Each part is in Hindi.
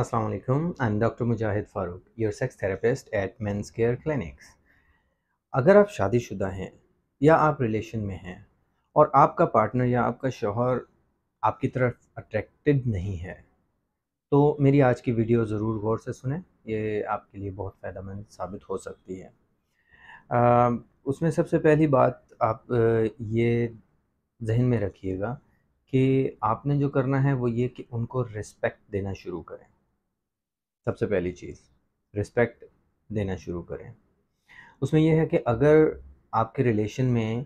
Assalamu alaikum. I'm Dr. Mujahid Farooq, your sex therapist at Men's Care Clinics. अगर आप शादीशुदा हैं या आप रिलेशन में हैं और आपका पार्टनर या आपका शोहर आपकी तरफ अट्रैक्टिव नहीं है तो मेरी आज की वीडियो ज़रूर गौर से सुने ये आपके लिए बहुत फ़ायदेमंद साबित हो सकती है आ, उसमें सबसे पहली बात आप ये जहन में रखिएगा कि आपने जो करना है वो ये कि उनको रिस्पेक्ट देना शुरू करें सबसे पहली चीज़ रिस्पेक्ट देना शुरू करें उसमें यह है कि अगर आपके रिलेशन में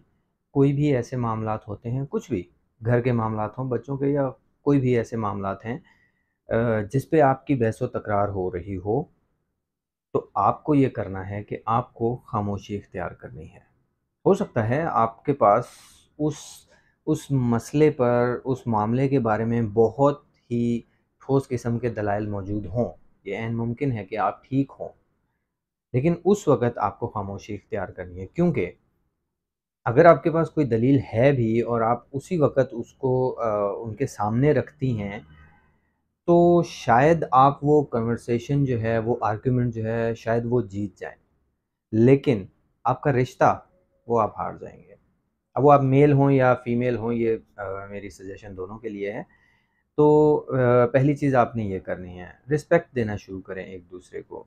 कोई भी ऐसे मामला होते हैं कुछ भी घर के मामला हों बच्चों के या कोई भी ऐसे मामला हैं जिस पे आपकी व तकरार हो रही हो तो आपको ये करना है कि आपको खामोशी इख्तियार करनी है हो सकता है आपके पास उस उस मसले पर उस मामले के बारे में बहुत ही ठोस किस्म के दलाइल मौजूद हों ये एन मुमकिन है कि आप ठीक हों लेकिन उस वक़्त आपको खामोशी इख्तियार करनी है क्योंकि अगर आपके पास कोई दलील है भी और आप उसी वक़्त उसको आ, उनके सामने रखती हैं तो शायद आप वो कन्वर्सेशन जो है वो आर्गूमेंट जो है शायद वो जीत जाए लेकिन आपका रिश्ता वो आप हार जाएंगे अब वो आप मेल हों या फीमेल हों ये आ, मेरी सजेशन दोनों के लिए है तो पहली चीज़ आपने ये करनी है रिस्पेक्ट देना शुरू करें एक दूसरे को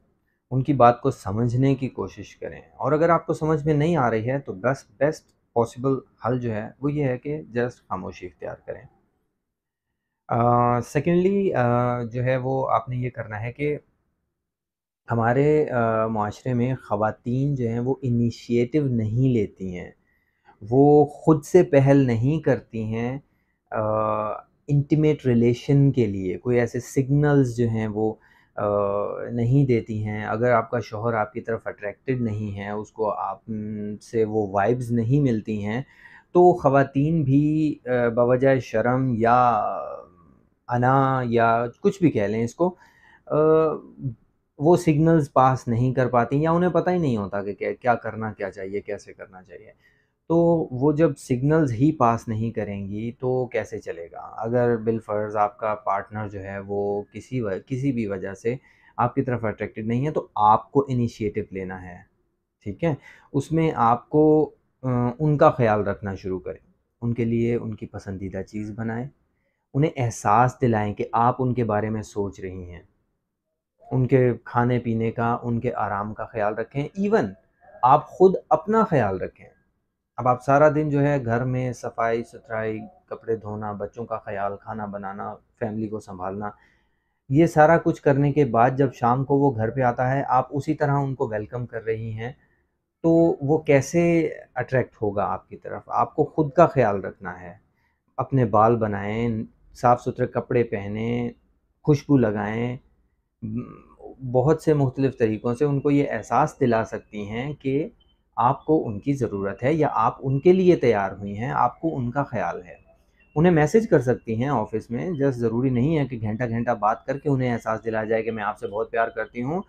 उनकी बात को समझने की कोशिश करें और अगर आपको समझ में नहीं आ रही है तो बस बेस्ट पॉसिबल हल जो है वो ये है कि जस्ट खामोशी इख्तियार करें सेकेंडली uh, uh, जो है वो आपने ये करना है कि हमारे माशरे में ख़वातीन जो हैं वो इनिशिएटिव नहीं लेती हैं वो ख़ुद से पहल नहीं करती हैं इंटीमेट रिलेशन के लिए कोई ऐसे सिग्नल्स जो हैं वो आ, नहीं देती हैं अगर आपका शोहर आपकी तरफ अट्रैक्टेड नहीं है उसको आप से वो वाइब्स नहीं मिलती हैं तो ख़वातीन भी बवजह शर्म या अना या कुछ भी कह लें इसको आ, वो सिग्नल्स पास नहीं कर पाती या उन्हें पता ही नहीं होता कि क्या क्या करना क्या चाहिए कैसे करना चाहिए तो वो जब सिग्नल्स ही पास नहीं करेंगी तो कैसे चलेगा अगर बिलफर्ज आपका पार्टनर जो है वो किसी व, किसी भी वजह से आपकी तरफ अट्रैक्टेड नहीं है तो आपको इनिशिएटिव लेना है ठीक है उसमें आपको उनका ख्याल रखना शुरू करें उनके लिए उनकी पसंदीदा चीज़ बनाएं उन्हें एहसास दिलाएं कि आप उनके बारे में सोच रही हैं उनके खाने पीने का उनके आराम का ख्याल रखें इवन आप ख़ुद अपना ख्याल रखें अब आप सारा दिन जो है घर में सफाई सुथराई कपड़े धोना बच्चों का ख्याल खाना बनाना फैमिली को संभालना ये सारा कुछ करने के बाद जब शाम को वो घर पे आता है आप उसी तरह उनको वेलकम कर रही हैं तो वो कैसे अट्रैक्ट होगा आपकी तरफ आपको खुद का ख्याल रखना है अपने बाल बनाएं साफ़ सुथरे कपड़े पहने खुशबू लगाएं बहुत से मुख्तलिफ़ तरीक़ों से उनको ये एहसास दिला सकती हैं कि आपको उनकी ज़रूरत है या आप उनके लिए तैयार हुई हैं आपको उनका ख्याल है उन्हें मैसेज कर सकती हैं ऑफिस में जस्ट ज़रूरी नहीं है कि घंटा घंटा बात करके उन्हें एहसास दिलाया जाए कि मैं आपसे बहुत प्यार करती हूँ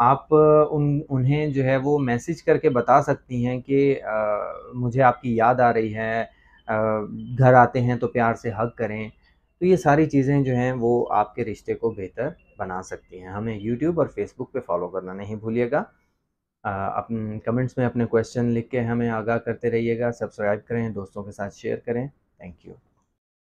आप उन उन्हें जो है वो मैसेज करके बता सकती हैं कि आ, मुझे आपकी याद आ रही है आ, घर आते हैं तो प्यार से हक करें तो ये सारी चीज़ें जो हैं वो आपके रिश्ते को बेहतर बना सकती हैं हमें यूट्यूब और फेसबुक पे फॉलो करना नहीं भूलिएगा कमेंट्स में अपने क्वेश्चन लिख के हमें आगाह करते रहिएगा सब्सक्राइब करें दोस्तों के साथ शेयर करें थैंक यू